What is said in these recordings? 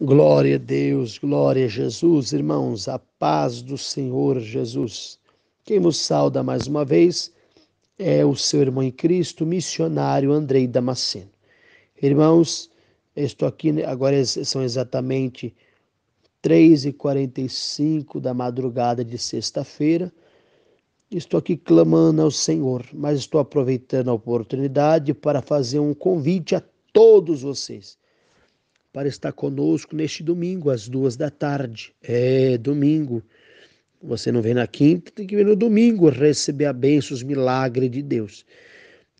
Glória a Deus, glória a Jesus, irmãos, a paz do Senhor Jesus. Quem nos sauda mais uma vez é o seu irmão em Cristo, missionário Andrei Damasceno. Irmãos, estou aqui, né, agora são exatamente 3h45 da madrugada de sexta-feira. Estou aqui clamando ao Senhor, mas estou aproveitando a oportunidade para fazer um convite a todos vocês para estar conosco neste domingo, às duas da tarde. É domingo. Você não vem na quinta, tem que vir no domingo receber a bênção, os milagres de Deus.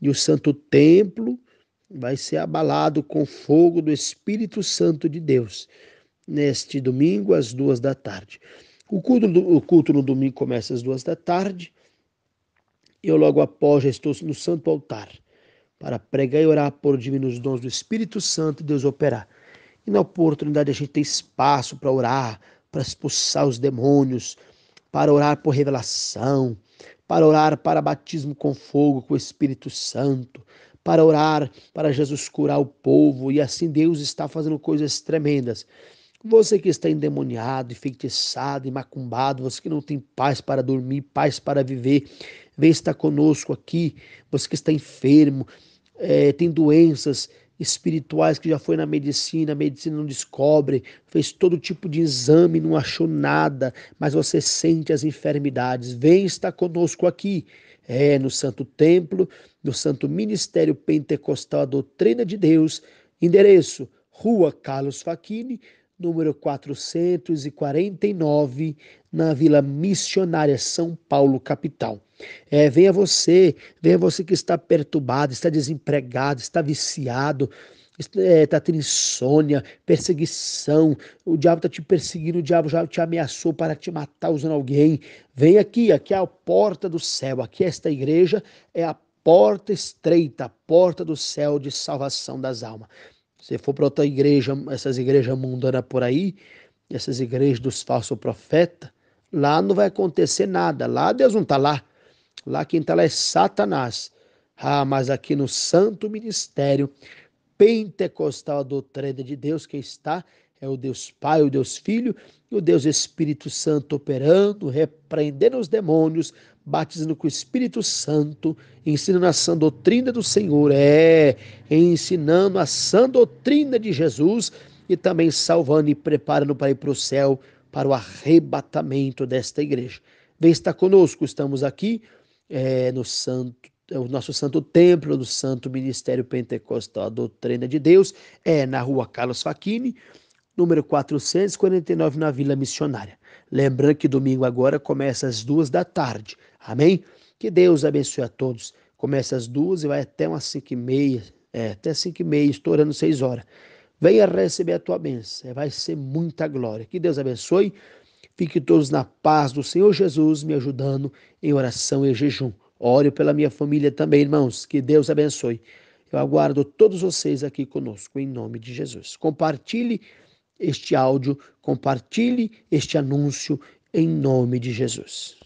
E o Santo Templo vai ser abalado com fogo do Espírito Santo de Deus neste domingo, às duas da tarde. O culto, o culto no domingo começa às duas da tarde. Eu, logo após, já estou no Santo Altar para pregar e orar por divinos dons do Espírito Santo e Deus operar. E na oportunidade a gente tem espaço para orar, para expulsar os demônios, para orar por revelação, para orar para batismo com fogo, com o Espírito Santo, para orar para Jesus curar o povo. E assim Deus está fazendo coisas tremendas. Você que está endemoniado, enfeitiçado, macumbado, você que não tem paz para dormir, paz para viver, vem estar conosco aqui. Você que está enfermo, é, tem doenças, espirituais que já foi na medicina, a medicina não descobre, fez todo tipo de exame, não achou nada, mas você sente as enfermidades. Vem estar conosco aqui, é no Santo Templo, no Santo Ministério Pentecostal a Doutrina de Deus, endereço Rua Carlos Faquini, número 449, na Vila Missionária, São Paulo, capital. É, venha você, venha você que está perturbado, está desempregado, está viciado, está é, tá tendo insônia, perseguição, o diabo está te perseguindo, o diabo já te ameaçou para te matar usando alguém. Vem aqui, aqui é a porta do céu, aqui é esta igreja é a porta estreita, a porta do céu de salvação das almas. Se for para outra igreja, essas igrejas mundanas por aí, essas igrejas dos falsos profetas, lá não vai acontecer nada. Lá Deus não está lá. Lá quem está lá é Satanás. Ah, mas aqui no Santo Ministério Pentecostal a doutrina de Deus que está é o Deus Pai, o Deus Filho e o Deus Espírito Santo operando, repreendendo os demônios, batizando com o Espírito Santo, ensinando a sã doutrina do Senhor, é, ensinando a sã doutrina de Jesus e também salvando e preparando para ir para o céu, para o arrebatamento desta igreja. Vem estar conosco, estamos aqui é, no santo é o nosso santo templo do Santo Ministério Pentecostal, a doutrina de Deus, é na rua Carlos Facchini, número 449, na Vila Missionária. Lembrando que domingo agora começa às duas da tarde. Amém? Que Deus abençoe a todos. Começa às duas e vai até umas cinco e meia, é, até cinco e meia, estourando seis horas. Venha receber a tua bênção, vai ser muita glória. Que Deus abençoe. Fique todos na paz do Senhor Jesus, me ajudando em oração e jejum. Ore pela minha família também, irmãos. Que Deus abençoe. Eu aguardo todos vocês aqui conosco, em nome de Jesus. Compartilhe este áudio, compartilhe este anúncio em nome de Jesus.